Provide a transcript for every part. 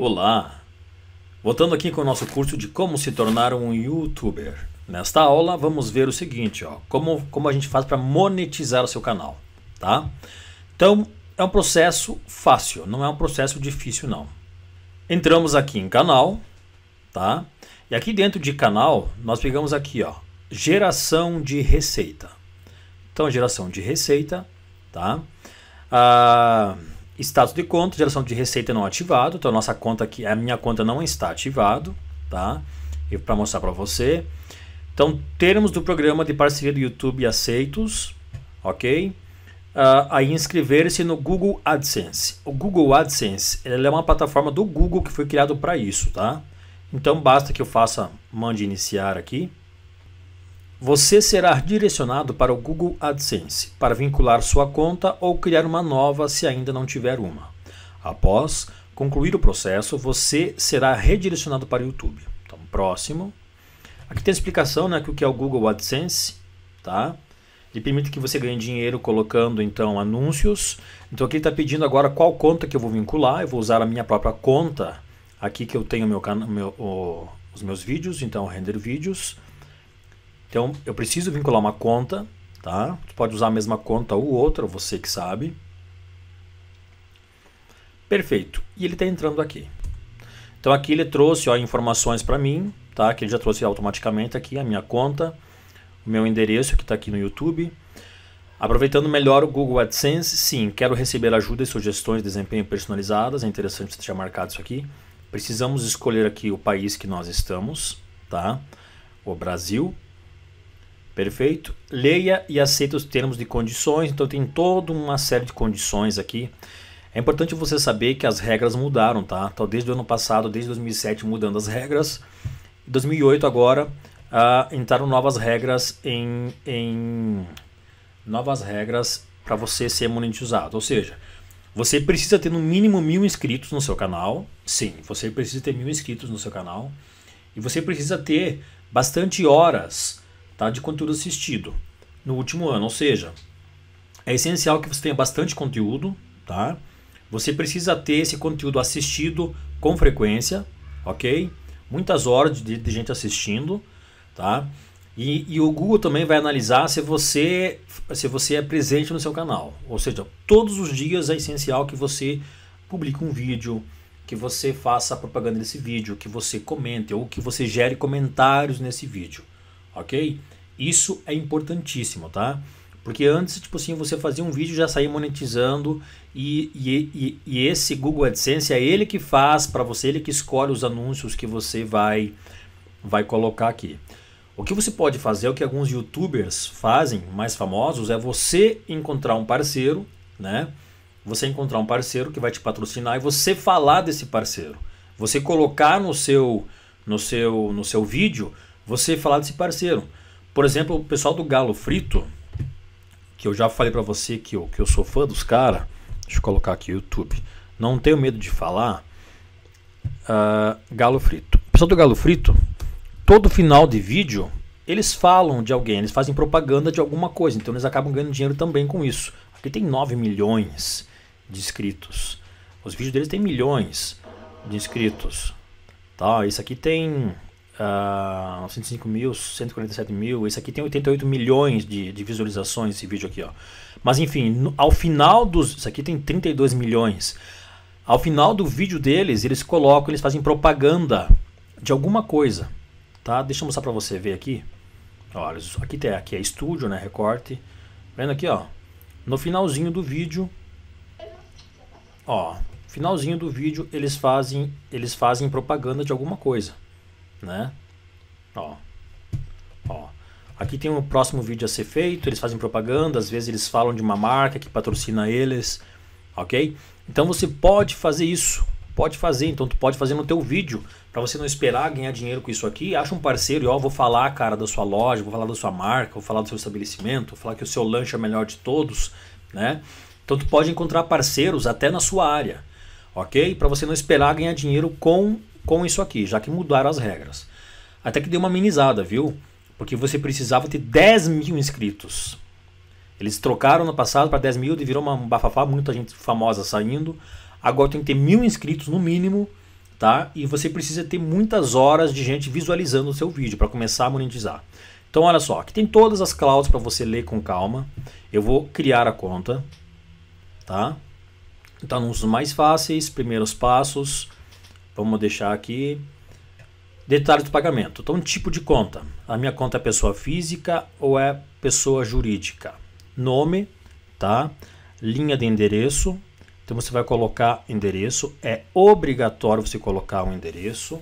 Olá! Voltando aqui com o nosso curso de como se tornar um youtuber. Nesta aula vamos ver o seguinte, ó, como, como a gente faz para monetizar o seu canal, tá? Então é um processo fácil, não é um processo difícil não. Entramos aqui em canal, tá? E aqui dentro de canal nós pegamos aqui, ó, geração de receita. Então geração de receita, tá? Ah, Status de conta, geração de receita não ativado. Então a nossa conta aqui, a minha conta não está ativado, tá? E para mostrar para você. Então, termos do programa de parceria do YouTube aceitos, ok? Uh, aí inscrever-se no Google AdSense. O Google AdSense ele é uma plataforma do Google que foi criado para isso, tá? Então basta que eu faça mande iniciar aqui. Você será direcionado para o Google AdSense para vincular sua conta ou criar uma nova se ainda não tiver uma. Após concluir o processo, você será redirecionado para o YouTube. Então, próximo. Aqui tem a explicação né, que o que é o Google AdSense. Tá? Ele permite que você ganhe dinheiro colocando então anúncios. Então aqui ele está pedindo agora qual conta que eu vou vincular. Eu vou usar a minha própria conta aqui que eu tenho meu, meu, o, os meus vídeos, então render vídeos. Então, eu preciso vincular uma conta, tá? Tu pode usar a mesma conta ou outra, você que sabe. Perfeito. E ele está entrando aqui. Então, aqui ele trouxe ó, informações para mim, tá? Que ele já trouxe automaticamente aqui a minha conta, o meu endereço que está aqui no YouTube. Aproveitando melhor o Google AdSense, sim, quero receber ajuda e sugestões de desempenho personalizadas. É interessante você ter marcado isso aqui. Precisamos escolher aqui o país que nós estamos, tá? O Brasil. Perfeito? Leia e aceita os termos de condições. Então tem toda uma série de condições aqui. É importante você saber que as regras mudaram, tá? Então desde o ano passado, desde 2007 mudando as regras. 2008 agora uh, entraram novas regras em, em novas regras para você ser monetizado. Ou seja, você precisa ter no mínimo mil inscritos no seu canal. Sim, você precisa ter mil inscritos no seu canal e você precisa ter bastante horas tá, de conteúdo assistido no último ano. Ou seja, é essencial que você tenha bastante conteúdo, tá? Você precisa ter esse conteúdo assistido com frequência, ok? Muitas horas de, de gente assistindo, tá? E, e, o Google também vai analisar se você, se você é presente no seu canal. Ou seja, todos os dias é essencial que você publique um vídeo, que você faça propaganda desse vídeo, que você comente ou que você gere comentários nesse vídeo ok? Isso é importantíssimo, tá? Porque antes, tipo assim, você fazia um vídeo já saía monetizando e, e, e, e esse Google AdSense é ele que faz para você, ele que escolhe os anúncios que você vai, vai colocar aqui. O que você pode fazer, o que alguns youtubers fazem, mais famosos, é você encontrar um parceiro, né? Você encontrar um parceiro que vai te patrocinar e você falar desse parceiro. Você colocar no seu no seu no seu vídeo você falar desse parceiro. Por exemplo, o pessoal do Galo Frito, que eu já falei para você que eu, que eu sou fã dos caras. Deixa eu colocar aqui o YouTube. Não tenho medo de falar. Uh, Galo Frito. O pessoal do Galo Frito, todo final de vídeo, eles falam de alguém, eles fazem propaganda de alguma coisa. Então eles acabam ganhando dinheiro também com isso. Aqui tem 9 milhões de inscritos. Os vídeos deles têm milhões de inscritos. Tá, isso aqui tem Uh, ah, 105 mil, 147 mil. Esse aqui tem 88 milhões de, de visualizações, esse vídeo aqui. Ó. Mas enfim, no, ao final dos. Isso aqui tem 32 milhões. Ao final do vídeo deles, eles colocam, eles fazem propaganda de alguma coisa. Tá? Deixa eu mostrar para você ver aqui. Olha, aqui, tem, aqui é estúdio, né? Recorte. Vendo aqui, ó. No finalzinho do vídeo. Ó, finalzinho do vídeo, eles fazem, eles fazem propaganda de alguma coisa né? Ó. Ó. Aqui tem o um próximo vídeo a ser feito, eles fazem propaganda, às vezes eles falam de uma marca que patrocina eles, OK? Então você pode fazer isso. Pode fazer, então tu pode fazer no teu vídeo, para você não esperar ganhar dinheiro com isso aqui. Acha um parceiro e ó, vou falar, cara, da sua loja, vou falar da sua marca, vou falar do seu estabelecimento, vou falar que o seu lanche é o melhor de todos, né? Então tu pode encontrar parceiros até na sua área, ok? Para você não esperar ganhar dinheiro com com isso aqui, já que mudaram as regras. Até que deu uma amenizada, viu? Porque você precisava ter 10 mil inscritos. Eles trocaram no passado para 10 mil e virou uma bafafá, muita gente famosa saindo. Agora tem que ter mil inscritos no mínimo, tá? E você precisa ter muitas horas de gente visualizando o seu vídeo para começar a monetizar. Então olha só, aqui tem todas as cláusulas para você ler com calma. Eu vou criar a conta, tá? Então anúncios mais fáceis, primeiros passos, Vamos deixar aqui detalhes do pagamento. Então, tipo de conta. A minha conta é pessoa física ou é pessoa jurídica? Nome, tá? Linha de endereço. Então você vai colocar endereço, é obrigatório você colocar um endereço,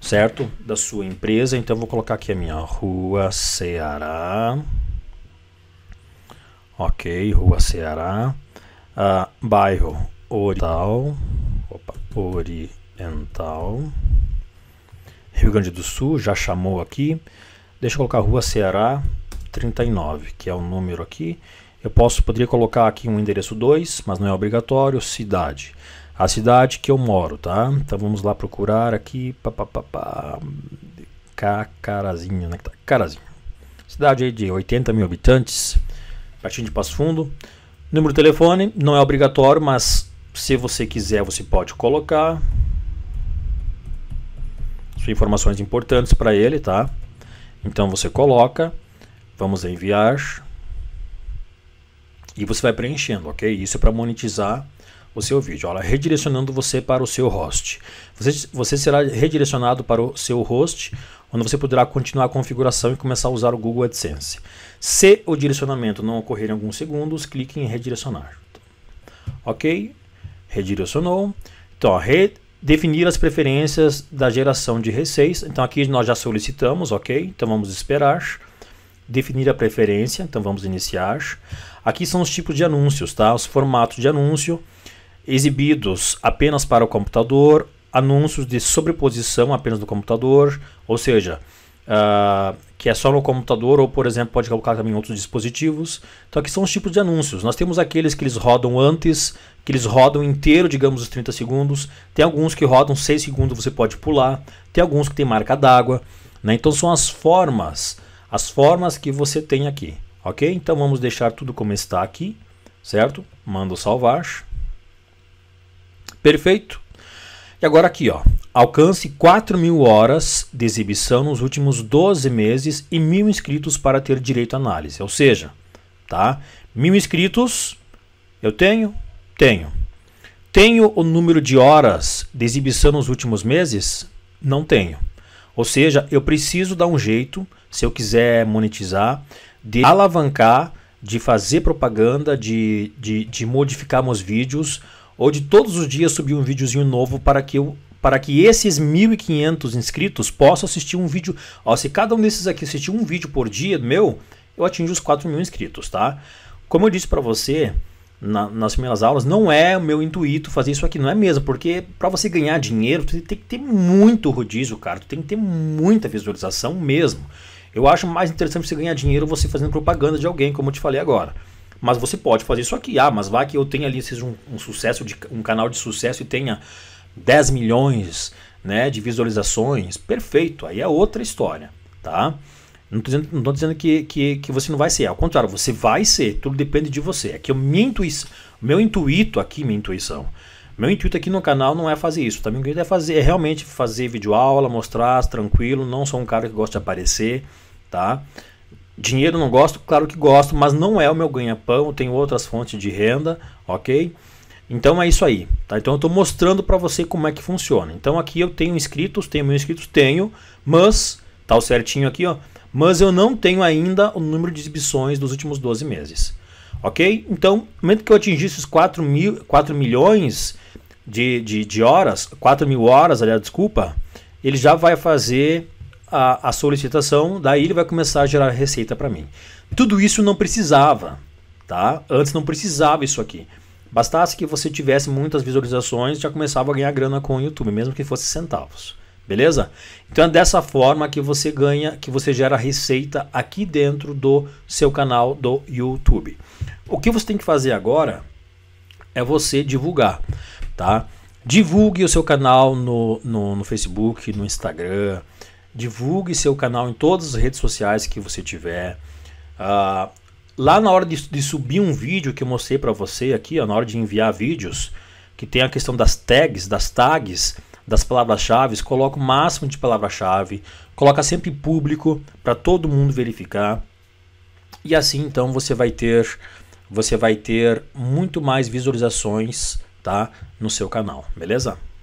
certo? Da sua empresa. Então eu vou colocar aqui a minha Rua Ceará. Ok, Rua Ceará. Ah, bairro Oriental. Opa, Ori. Ental. Rio Grande do Sul, já chamou aqui. Deixa eu colocar Rua Ceará 39, que é o número aqui. Eu posso, poderia colocar aqui um endereço 2, mas não é obrigatório, cidade. A cidade que eu moro, tá? Então vamos lá procurar aqui, pá, pá, pá, pá. Cacarazinho, né? Tá? Carazinho. Cidade aí de 80 mil habitantes, pertinho de Passo Fundo. Número de telefone não é obrigatório, mas se você quiser você pode colocar informações importantes para ele, tá? Então você coloca, vamos enviar e você vai preenchendo, ok? Isso é para monetizar o seu vídeo, olha, redirecionando você para o seu host. Você, você será redirecionado para o seu host, onde você poderá continuar a configuração e começar a usar o Google AdSense. Se o direcionamento não ocorrer em alguns segundos, clique em redirecionar. Ok? Redirecionou. Então, a re Definir as preferências da geração de receios. Então aqui nós já solicitamos, ok? Então vamos esperar. Definir a preferência, então vamos iniciar. Aqui são os tipos de anúncios, tá? Os formatos de anúncio exibidos apenas para o computador, anúncios de sobreposição apenas do computador, ou seja, uh, que é só no computador ou, por exemplo, pode colocar também em outros dispositivos. Então aqui são os tipos de anúncios. Nós temos aqueles que eles rodam antes, que eles rodam inteiro, digamos, os 30 segundos. Tem alguns que rodam 6 segundos, você pode pular. Tem alguns que tem marca d'água. Né? Então são as formas, as formas que você tem aqui. Ok? Então vamos deixar tudo como está aqui, certo? Mando salvar. Perfeito. E agora aqui, ó, Alcance 4 mil horas de exibição nos últimos 12 meses e mil inscritos para ter direito à análise. Ou seja, tá? Mil inscritos eu tenho? Tenho. Tenho o número de horas de exibição nos últimos meses? Não tenho. Ou seja, eu preciso dar um jeito, se eu quiser monetizar, de alavancar, de fazer propaganda, de, de, de modificar meus vídeos, ou de todos os dias subir um videozinho novo para que eu para que esses 1.500 inscritos possam assistir um vídeo. Ó, se cada um desses aqui assistir um vídeo por dia meu, eu atingo os 4 mil inscritos, tá? Como eu disse para você na, nas primeiras aulas, não é o meu intuito fazer isso aqui, não é mesmo? Porque para você ganhar dinheiro, você tem que ter muito rodízio, cara. Tu tem que ter muita visualização mesmo. Eu acho mais interessante você ganhar dinheiro você fazendo propaganda de alguém, como eu te falei agora. Mas você pode fazer isso aqui. Ah, mas vá que eu tenha ali seja um, um sucesso de um canal de sucesso e tenha 10 milhões né, de visualizações, perfeito, aí é outra história, tá? Não estou dizendo, não tô dizendo que, que, que você não vai ser, ao contrário, você vai ser, tudo depende de você. Aqui é o minha intuição, meu intuito aqui, minha intuição. Meu intuito aqui no canal não é fazer isso, tá? Meu intuito é fazer, é realmente fazer vídeo aula, mostrar tranquilo, não sou um cara que gosta de aparecer, tá? Dinheiro não gosto, claro que gosto, mas não é o meu ganha-pão, tenho outras fontes de renda, ok? Então é isso aí, tá? Então eu estou mostrando para você como é que funciona. Então aqui eu tenho inscritos, tenho mil inscritos, tenho, mas tá certinho aqui, ó, mas eu não tenho ainda o número de exibições dos últimos 12 meses. OK? Então, no momento que eu atingir esses 4, mil, 4 milhões de, de, de horas, 4 mil horas, aliás, desculpa, ele já vai fazer a, a solicitação, daí ele vai começar a gerar receita para mim. Tudo isso não precisava, tá? Antes não precisava isso aqui. Bastasse que você tivesse muitas visualizações, já começava a ganhar grana com o YouTube, mesmo que fosse centavos. Beleza? Então é dessa forma que você ganha, que você gera receita aqui dentro do seu canal do YouTube. O que você tem que fazer agora é você divulgar, tá? Divulgue o seu canal no, no, no Facebook, no Instagram, divulgue seu canal em todas as redes sociais que você tiver. Uh, lá na hora de, de subir um vídeo que eu mostrei para você aqui, ó, na hora de enviar vídeos, que tem a questão das tags, das tags, das palavras-chave, coloca o máximo de palavra-chave, coloca sempre público para todo mundo verificar. E assim então você vai ter você vai ter muito mais visualizações, tá, no seu canal, beleza?